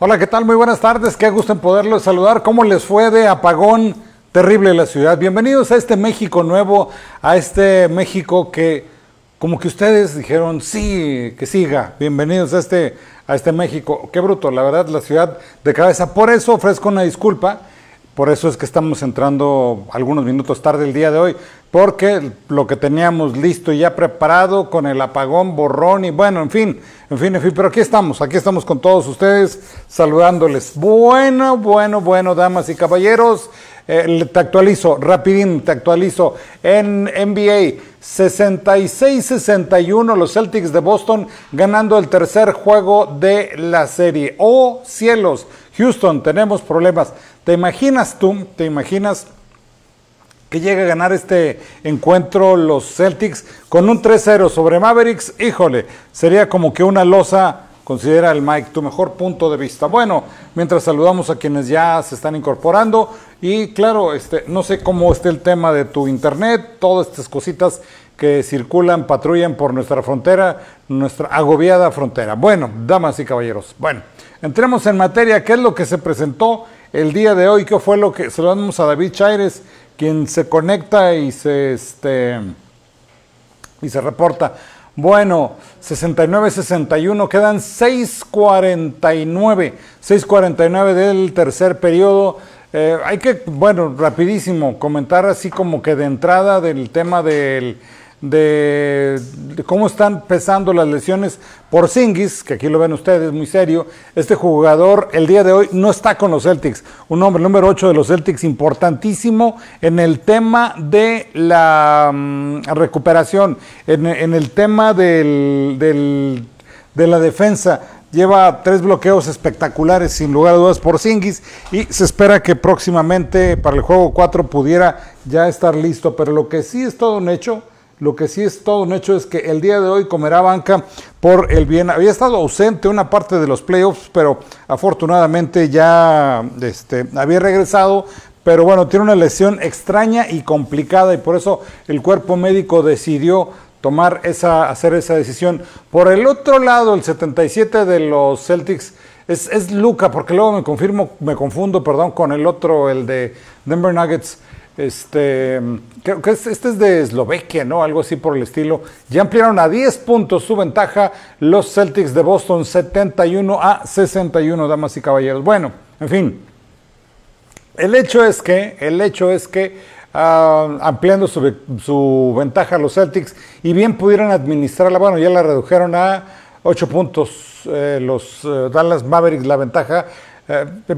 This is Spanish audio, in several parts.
Hola, ¿qué tal? Muy buenas tardes, qué gusto en poderlos saludar. ¿Cómo les fue de apagón terrible la ciudad? Bienvenidos a este México nuevo, a este México que como que ustedes dijeron, sí, que siga. Bienvenidos a este, a este México. Qué bruto, la verdad, la ciudad de cabeza. Por eso ofrezco una disculpa por eso es que estamos entrando algunos minutos tarde el día de hoy, porque lo que teníamos listo y ya preparado con el apagón, borrón y bueno, en fin, en fin, en fin, pero aquí estamos, aquí estamos con todos ustedes saludándoles. Bueno, bueno, bueno, damas y caballeros, eh, te actualizo, rapidín, te actualizo. En NBA, 66-61, los Celtics de Boston ganando el tercer juego de la serie. ¡Oh, cielos! Houston, tenemos problemas. ¿Te imaginas tú, te imaginas que llegue a ganar este encuentro los Celtics con un 3-0 sobre Mavericks? Híjole, sería como que una losa considera el Mike tu mejor punto de vista. Bueno, mientras saludamos a quienes ya se están incorporando y claro, este, no sé cómo esté el tema de tu internet, todas estas cositas que circulan, patrullan por nuestra frontera, nuestra agobiada frontera. Bueno, damas y caballeros, bueno. Entremos en materia, ¿qué es lo que se presentó el día de hoy? ¿Qué fue lo que se lo damos a David Chaires, quien se conecta y se, este, y se reporta? Bueno, 69-61, quedan 6.49, 6.49 del tercer periodo. Eh, hay que, bueno, rapidísimo, comentar así como que de entrada del tema del de, cómo están pesando las lesiones por Singis, que aquí lo ven ustedes, muy serio. Este jugador el día de hoy no está con los Celtics, un hombre número 8 de los Celtics, importantísimo en el tema de la mm, recuperación, en, el tema del, de la defensa lleva tres bloqueos espectaculares, sin lugar a dudas, por Singis. Y se espera que próximamente para el juego 4 pudiera ya estar listo. Pero lo que sí es todo un hecho lo que sí es todo un hecho es que el día de hoy comerá banca por el bien. Había estado ausente una parte de los playoffs, pero afortunadamente ya este, había regresado. Pero bueno, tiene una lesión extraña y complicada y por eso el cuerpo médico decidió tomar esa, hacer esa decisión. Por el otro lado, el 77 de los Celtics es, es Luca, porque luego me confirmo, me confundo, perdón, con el otro, el de Denver Nuggets. Este, creo que este es de Eslovequia, ¿no? Algo así por el estilo. Ya ampliaron a 10 puntos su ventaja los Celtics de Boston, 71 a 61, damas y caballeros. Bueno, en fin. El hecho es que, el hecho es que ah, ampliando su, su, ventaja los Celtics y bien pudieran administrarla. Bueno, ya la redujeron a 8 puntos eh, los eh, Dallas Mavericks, la ventaja vamos, eh,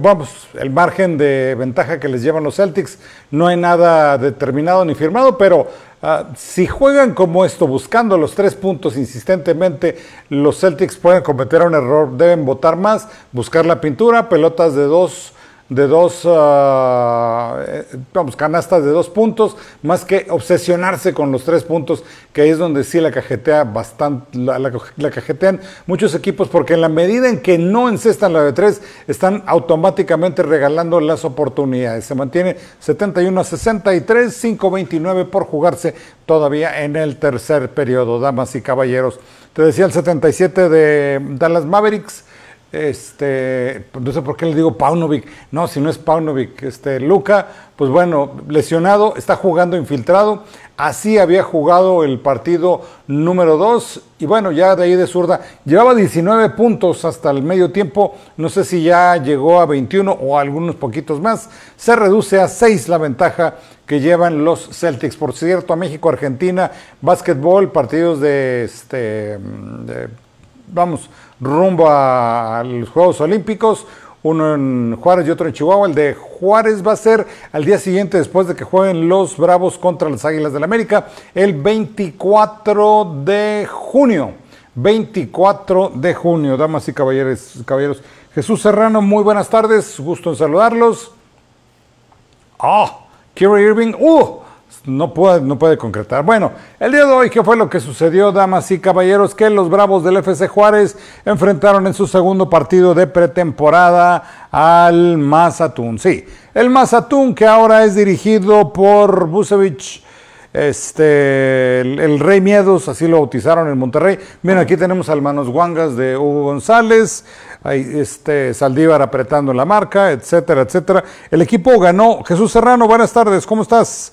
pues, el margen de ventaja que les llevan los Celtics, no hay nada determinado ni firmado, pero ah, si juegan como esto, buscando los tres puntos insistentemente, los Celtics pueden cometer un error, deben votar más, buscar la pintura, pelotas de dos de dos, ah, eh, vamos, canastas de dos puntos, más que obsesionarse con los tres puntos, que ahí es donde sí la cajetea bastante, la, cajetean muchos equipos, porque en la medida en que no encestan la de tres, están automáticamente regalando las oportunidades. Se mantiene 71 63, 5-29 por jugarse todavía en el tercer periodo, damas y caballeros. Te decía el 77 de Dallas Mavericks este, no sé por qué le digo Paunovic, no, si no es Paunovic, este, Luca, pues bueno, lesionado, está jugando infiltrado, así había jugado el partido número 2 y bueno, ya de ahí de zurda, llevaba 19 puntos hasta el medio tiempo, no sé si ya llegó a 21 o algunos poquitos más, se reduce a 6 la ventaja que llevan los Celtics. Por cierto, a México, Argentina, básquetbol, partidos de, este, de vamos rumbo a, los Juegos Olímpicos, uno en Juárez y otro en Chihuahua. El de Juárez va a ser al día siguiente después de que jueguen los Bravos contra las Águilas del la América, el 24 de junio. 24 de junio, damas y caballeros, caballeros. Jesús Serrano, muy buenas tardes, gusto en saludarlos. Ah, oh, Kira Irving, uh, no puede, no puede concretar. Bueno, el día de hoy, ¿qué fue lo que sucedió, damas y caballeros? Que los Bravos del FC Juárez enfrentaron en su segundo partido de pretemporada al Mazatún. Sí, el Mazatún que ahora es dirigido por Busevich este, el, Rey Miedos, así lo bautizaron en Monterrey. Miren, aquí tenemos al Manos Guangas de Hugo González, este, Saldívar apretando la marca, etcétera, etcétera. El equipo ganó. Jesús Serrano, buenas tardes, ¿cómo estás?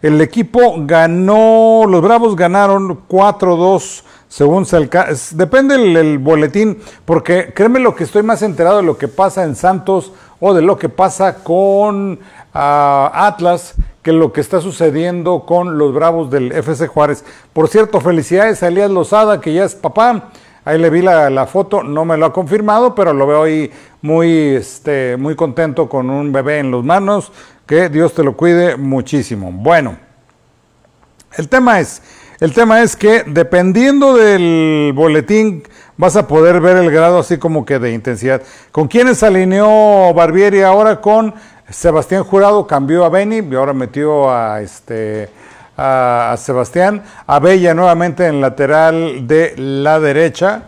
El equipo ganó, los Bravos ganaron 4-2 según se Depende el, boletín, porque créeme lo que estoy más enterado de lo que pasa en Santos o de lo que pasa con ah, Atlas que lo que está sucediendo con los Bravos del FC Juárez. Por cierto, felicidades a Elías Lozada, que ya es papá. Ahí le vi la, foto, no me lo ha confirmado, pero lo veo ahí muy, este, muy contento con un bebé en las manos. Que Dios te lo cuide muchísimo. Bueno, el tema es, el tema es que dependiendo del boletín vas a poder ver el grado así como que de intensidad. ¿Con quiénes alineó Barbieri ahora? Con Sebastián Jurado, cambió a Beni y ahora metió a este a, a Sebastián. Abella nuevamente en lateral de la derecha.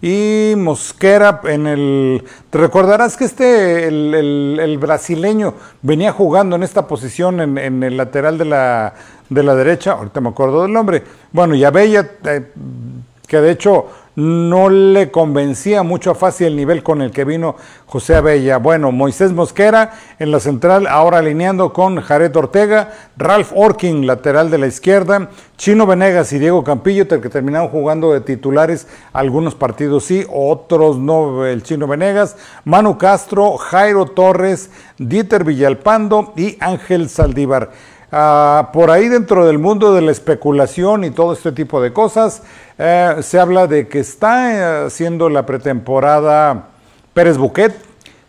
Y Mosquera en el... Te recordarás que este, el, brasileño, venía jugando en esta posición en, el lateral de la, de la derecha. Ahorita me acuerdo del nombre. Bueno, y Abella, eh, que de hecho no le convencía mucho a fácil el nivel con el que vino José Abella. Bueno, Moisés Mosquera en la central, ahora alineando con Jared Ortega, Ralph Orkin, lateral de la izquierda, Chino Venegas y Diego Campillo, que terminaron jugando de titulares algunos partidos sí, otros no, el Chino Venegas, Manu Castro, Jairo Torres, Dieter Villalpando y Ángel Saldívar. Ah, por ahí dentro del mundo de la especulación y todo este tipo de cosas, eh, se habla de que está eh, haciendo la pretemporada Pérez Buquet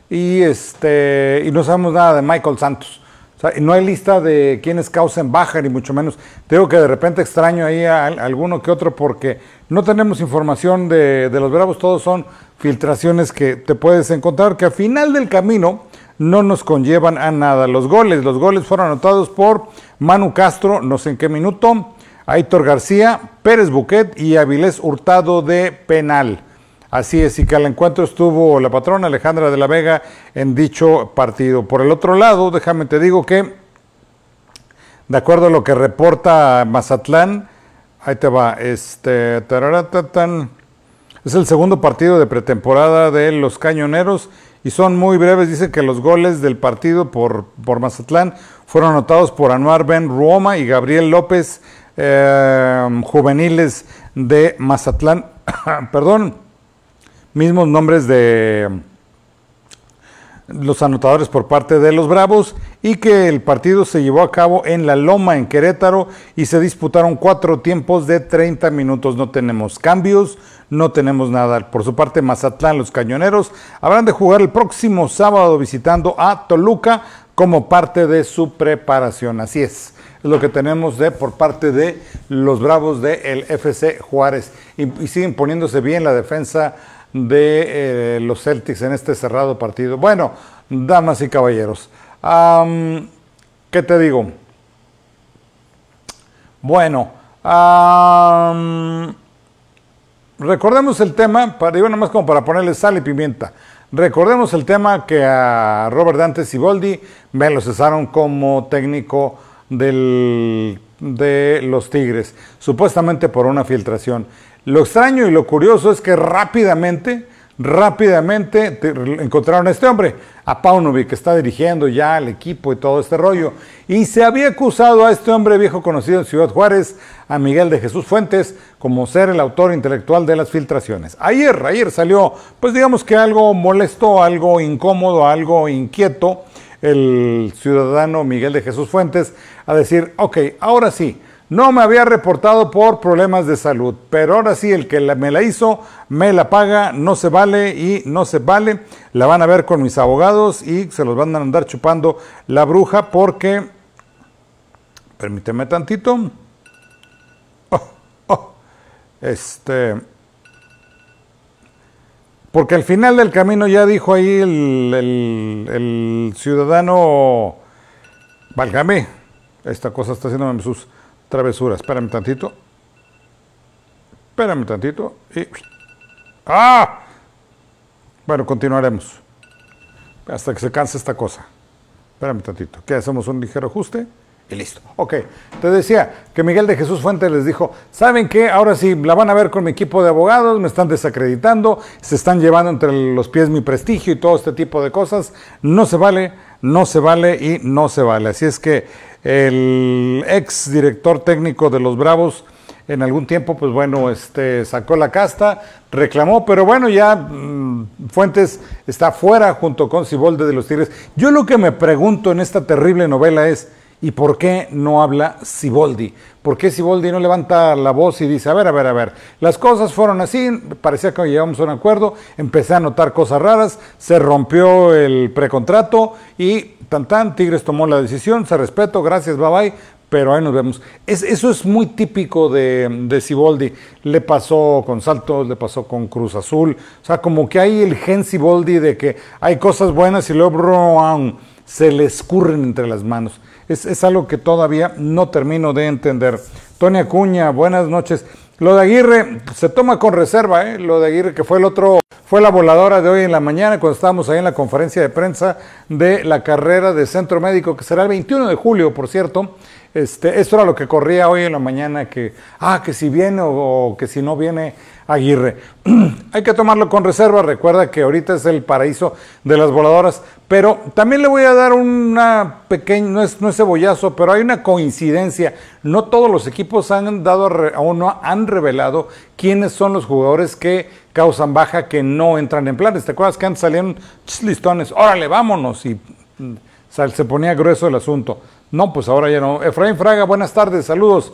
y, este, y no sabemos nada de Michael Santos. no hay lista de quienes causen baja, ni mucho menos. tengo que de repente extraño ahí a, alguno que otro porque no tenemos información de, de los bravos, todos son filtraciones que te puedes encontrar que a final del camino no nos conllevan a nada. Los goles, los goles fueron anotados por Manu Castro, no sé en qué minuto, Aitor García, Pérez Buquet y Avilés Hurtado de penal. Así es, y que al encuentro estuvo la patrona Alejandra de la Vega en dicho partido. Por el otro lado, déjame te digo que, de acuerdo a lo que reporta Mazatlán, ahí te va, este, es el segundo partido de pretemporada de los Cañoneros y son muy breves. Dice que los goles del partido por, por Mazatlán fueron anotados por Anuar Ben Roma y Gabriel López Em, juveniles de Mazatlán, perdón, mismos nombres de los anotadores por parte de los Bravos y que el partido se llevó a cabo en La Loma, en Querétaro, y se disputaron cuatro tiempos de 30 minutos. No tenemos cambios, no tenemos nada. Por su parte, Mazatlán, los Cañoneros, habrán de jugar el próximo sábado visitando a Toluca como parte de su preparación. Así es, es lo que tenemos de por parte de los Bravos del el FC Juárez. y siguen poniéndose bien la defensa de eh, los Celtics en este cerrado partido. Bueno, damas y caballeros, ¿qué te digo? Bueno, recordemos el tema, para, digo nomás como para ponerle sal y pimienta. Recordemos el tema que a Robert Dante Boldi me lo cesaron como técnico del, de los Tigres, supuestamente por una filtración. Lo extraño y lo curioso es que rápidamente, rápidamente encontraron a este hombre, a Paunovic, que está dirigiendo ya el equipo y todo este rollo. Y se había acusado a este hombre viejo conocido en Ciudad Juárez, a Miguel de Jesús Fuentes, como ser el autor intelectual de las filtraciones. Ayer, ayer salió, pues digamos que algo molesto, algo incómodo, algo inquieto, el ciudadano Miguel de Jesús Fuentes a decir, ok, ahora sí, no me había reportado por problemas de salud, pero ahora sí, el que me la hizo, me la paga, no se vale y no se vale. La van a ver con mis abogados y se los van a andar chupando la bruja porque, permíteme tantito, oh, oh, este, porque al final del camino ya dijo ahí el, el, ciudadano, válgame, esta cosa está haciéndome sus travesura. Espérame tantito. Espérame tantito. Y... ¡Ah! Bueno, continuaremos. Hasta que se canse esta cosa. Espérame tantito. Que hacemos un ligero ajuste y listo. Ok. Te decía que Miguel de Jesús Fuentes les dijo, ¿saben qué? Ahora sí, la van a ver con mi equipo de abogados, me están desacreditando, se están llevando entre los pies mi prestigio y todo este tipo de cosas. No se vale, no se vale y no se vale. Así es que el ex director técnico de los Bravos, en algún tiempo, pues bueno, este, sacó la casta, reclamó, pero bueno, ya mm, Fuentes está fuera junto con Sibolde de los Tigres. Yo lo que me pregunto en esta terrible novela es, ¿Y por qué no habla Siboldi? ¿Por qué Siboldi no levanta la voz y dice, a ver, a ver, a ver, las cosas fueron así, parecía que llevamos a un acuerdo, empecé a notar cosas raras, se rompió el precontrato y tan tan, Tigres tomó la decisión, se respeto, gracias, bye bye, pero ahí nos vemos. eso es muy típico de Siboldi. le pasó con Saltos, le pasó con Cruz Azul. O sea, como que hay el gen Siboldi de que hay cosas buenas y luego se le escurren entre las manos. Es, algo que todavía no termino de entender. Tony Acuña, buenas noches. Lo de Aguirre pues, se toma con reserva, ¿eh? lo de Aguirre que fue el otro, fue la voladora de hoy en la mañana cuando estábamos ahí en la conferencia de prensa de la carrera de centro médico que será el 21 de julio, por cierto. Este, esto era lo que corría hoy en la mañana, que, ah, que si viene o que si no viene Aguirre. Hay que tomarlo con reserva, recuerda que ahorita es el paraíso de las voladoras, pero también le voy a dar una pequeña, no es, no es cebollazo, pero hay una coincidencia. No todos los equipos han dado o no han revelado quiénes son los jugadores que causan baja, que no entran en planes. ¿Te acuerdas que antes salían listones? Órale, vámonos y mm, se ponía grueso el asunto. No, pues ahora ya no. Efraín Fraga, buenas tardes, saludos.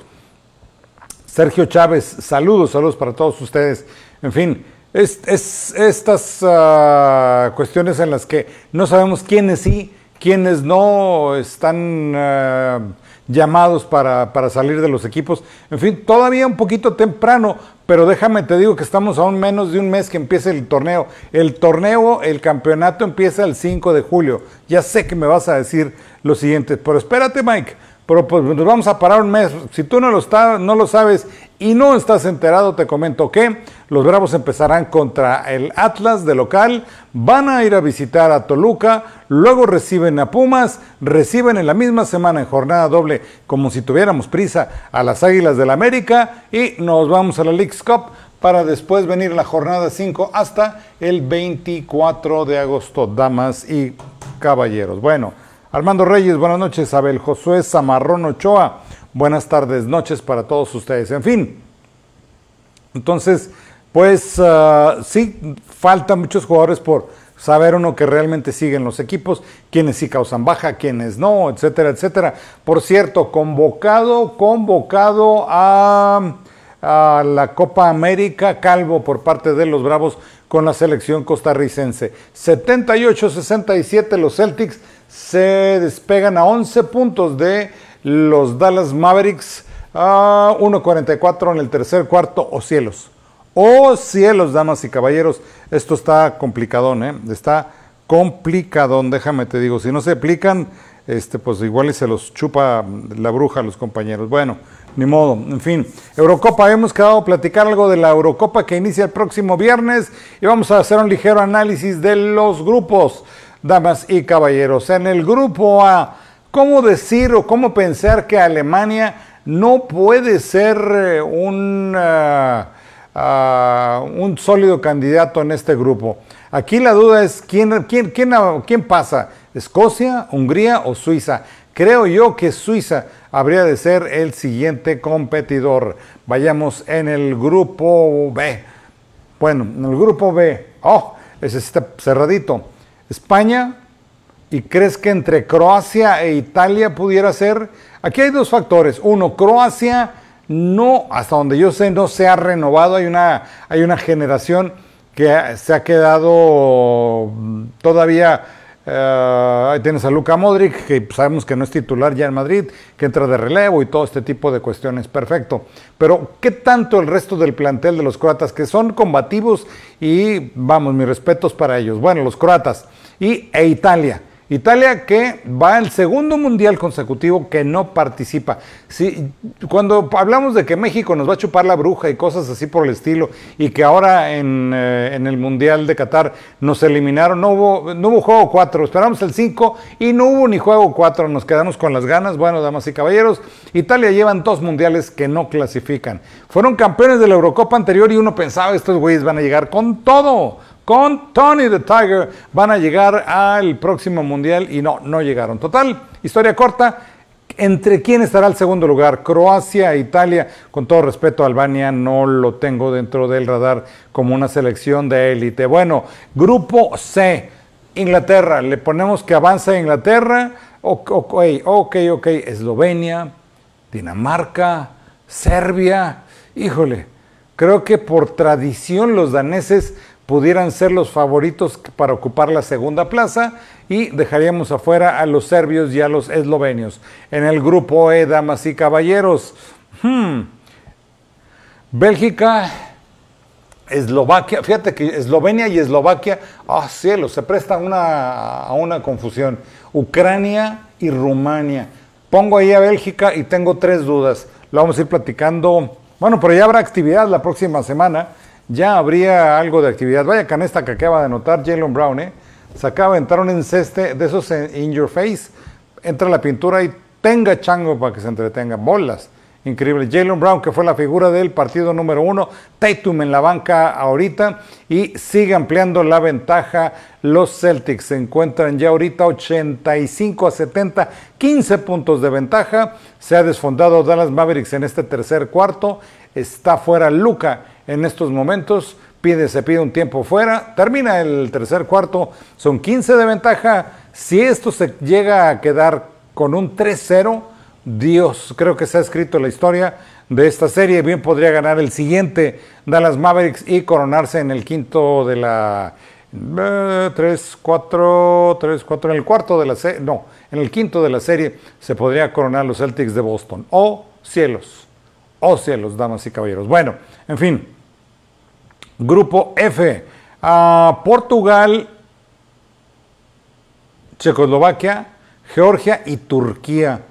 Sergio Chávez, saludos, saludos para todos ustedes. En fin, es, estas ah, cuestiones en las que no sabemos quiénes sí, quiénes no están ah, llamados para, para, salir de los equipos. En fin, todavía un poquito temprano, pero déjame te digo que estamos aún menos de un mes que empiece el torneo. El torneo, el campeonato empieza el 5 de julio. Ya sé que me vas a decir lo siguiente, pero espérate Mike pero pues nos vamos a parar un mes. Si tú no lo, no lo sabes y no estás enterado, te comento que los Bravos empezarán contra el Atlas de local, van a ir a visitar a Toluca, luego reciben a Pumas, reciben en la misma semana en jornada doble, como si tuviéramos prisa, a las Águilas del la América y nos vamos a la League's Cup para después venir la jornada 5 hasta el 24 de agosto, damas y caballeros. Bueno, Armando Reyes, buenas noches. Abel Josué Zamarrón Ochoa, buenas tardes, noches para todos ustedes. En fin, entonces, pues ah, sí, faltan muchos jugadores por saber uno que realmente siguen los equipos, quienes sí causan baja, quienes no, etcétera, etcétera. Por cierto, convocado, convocado a, a la Copa América Calvo por parte de los Bravos con la selección costarricense. 78-67 los Celtics se despegan a 11 puntos de los Dallas Mavericks a 1.44 en el tercer cuarto. O oh, cielos. O oh, cielos, damas y caballeros. Esto está complicadón, ¿eh? Está complicadón, déjame te digo. Si no se aplican, este, pues igual y se los chupa la bruja a los compañeros. Bueno, ni modo. En fin, Eurocopa, hemos quedado a platicar algo de la Eurocopa que inicia el próximo viernes y vamos a hacer un ligero análisis de los grupos damas y caballeros. En el grupo A, ¿cómo decir o cómo pensar que Alemania no puede ser eh, un, eh, ah, un sólido candidato en este grupo? Aquí la duda es quién, quién, ah, quién pasa, Escocia, Hungría o Suiza. Creo yo que Suiza habría de ser el siguiente competidor. Vayamos en el grupo B. Bueno, en el grupo B. Oh, ese está cerradito. España y crees que entre Croacia e Italia pudiera ser? Aquí hay dos factores. Uno, Croacia no, hasta donde yo sé, no se ha renovado. Hay una, hay una generación que se ha quedado mm, todavía... Eh, ahí tienes a Luca Modric, que sabemos que no es titular ya en Madrid, que entra de relevo y todo este tipo de cuestiones. Perfecto. Pero, ¿qué tanto el resto del plantel de los croatas, que son combativos y, vamos, mis respetos para ellos? Bueno, los croatas, y, e Italia. Italia que va al segundo mundial consecutivo que no participa. Si, cuando hablamos de que México nos va a chupar la bruja y cosas así por el estilo, y que ahora en, eh, el mundial de Qatar nos eliminaron, no hubo, no hubo juego 4, esperamos el 5 y no hubo ni juego 4, nos quedamos con las ganas. Bueno, damas y caballeros, Italia llevan dos mundiales que no clasifican. Fueron campeones de la Eurocopa anterior y uno pensaba, estos güeyes van a llegar con todo con Tony the Tiger van a llegar al próximo mundial y no, no llegaron. Total, historia corta. ¿Entre quién estará el segundo lugar? Croacia, Italia. Con todo respeto, Albania no lo tengo dentro del radar como una selección de élite. Bueno, grupo C, Inglaterra. Le ponemos que avanza Inglaterra. Ok, ok, ok. Eslovenia, Dinamarca, Serbia. Híjole, creo que por tradición los daneses pudieran ser los favoritos para ocupar la segunda plaza y dejaríamos afuera a los serbios y a los eslovenios. En el grupo E, damas y caballeros, hmm, Bélgica, Eslovaquia, fíjate que Eslovenia y Eslovaquia, ah oh, cielo, se presta a una confusión. Ucrania y Rumania. Pongo ahí a Bélgica y tengo tres dudas. Lo vamos a ir platicando. Bueno, pero ya habrá actividad la próxima semana ya habría algo de actividad. Vaya canesta que acaba de anotar Jalen Brown, ¿eh? Se acaba de entrar un enceste de esos in your face. Entra la pintura y tenga chango para que se entretenga. Bolas. Increíble. Jalen Brown, que fue la figura del partido número uno. Tatum en la banca ahorita. Y sigue ampliando la ventaja. Los Celtics se encuentran ya ahorita 85 a 70. 15 puntos de ventaja. Se ha desfondado Dallas Mavericks en este tercer cuarto. Está fuera Luca en estos momentos. Pide, se pide un tiempo fuera. Termina el tercer cuarto. Son 15 de ventaja. Si esto se llega a quedar con un 3-0, Dios, creo que se ha escrito la historia de esta serie. Bien podría ganar el siguiente Dallas Mavericks y coronarse en el quinto de la 3, 4, 3, 4, en el cuarto de la serie, no, en el quinto de la serie se podría coronar los Celtics de Boston. Oh cielos, oh cielos, damas y caballeros. Bueno, en fin, grupo F, Portugal, Checoslovaquia, Georgia y Turquía.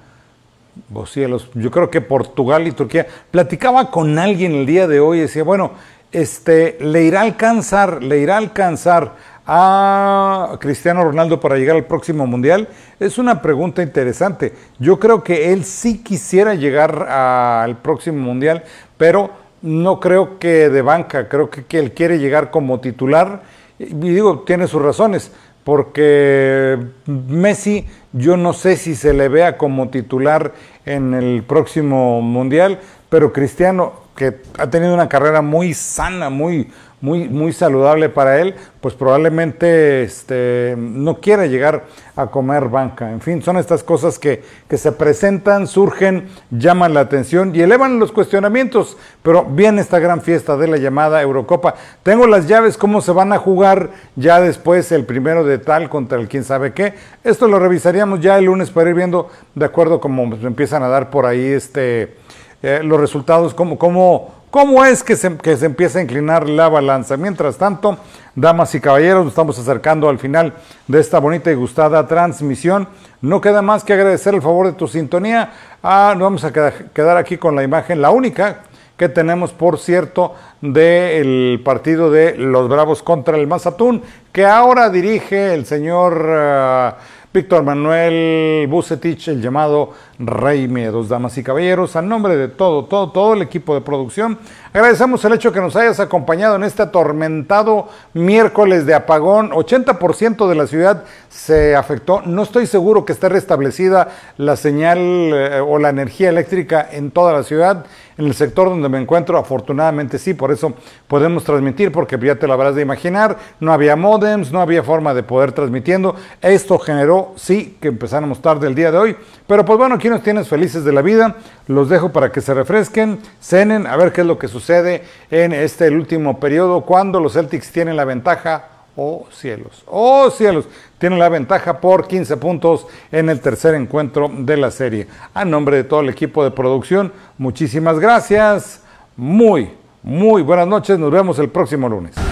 yo creo que Portugal y Turquía. Platicaba con alguien el día de hoy y decía, bueno, este, le irá a alcanzar, le irá a alcanzar a Cristiano Ronaldo para llegar al próximo mundial? Es una pregunta interesante. Yo creo que él sí quisiera llegar al próximo mundial, pero no creo que de banca, creo que, él quiere llegar como titular y digo, tiene sus razones, porque Messi yo no sé si se le vea como titular en el próximo mundial, pero Cristiano, que ha tenido una carrera muy sana, muy, muy, muy saludable para él, pues probablemente este, no quiera llegar a comer banca. En fin, son estas cosas que, se presentan, surgen, llaman la atención y elevan los cuestionamientos. Pero viene esta gran fiesta de la llamada Eurocopa. Tengo las llaves, cómo se van a jugar ya después el primero de tal contra el quién sabe qué. Esto lo revisaríamos ya el lunes para ir viendo de acuerdo cómo empiezan a dar por ahí este, eh, los resultados, cómo... cómo ¿Cómo es que se, empieza a inclinar la balanza? Mientras tanto, damas y caballeros, nos estamos acercando al final de esta bonita y gustada transmisión. No queda más que agradecer el favor de tu sintonía. Ah, nos vamos a quedar aquí con la imagen, la única que tenemos, por cierto, del partido de los Bravos contra el Mazatún, que ahora dirige el señor ah, Víctor Manuel Bucetich, el llamado rey miedos, damas y caballeros, a nombre de todo, todo, todo el equipo de producción, agradecemos el hecho que nos hayas acompañado en este atormentado miércoles de apagón. 80% de la ciudad se afectó. No estoy seguro que esté restablecida la señal eh, o la energía eléctrica en toda la ciudad. En el sector donde me encuentro, afortunadamente sí, por eso podemos transmitir, porque ya te lo habrás de imaginar. No había modems, no había forma de poder transmitiendo. Esto generó, sí, que empezáramos tarde el día de hoy. Pero pues bueno, nos tienes felices de la vida. Los dejo para que se refresquen, cenen, a ver qué es lo que sucede en este último periodo, cuando los Celtics tienen la ventaja. Oh cielos, oh cielos, tienen la ventaja por 15 puntos en el tercer encuentro de la serie. A nombre de todo el equipo de producción, muchísimas gracias. Muy, muy buenas noches, nos vemos el próximo lunes.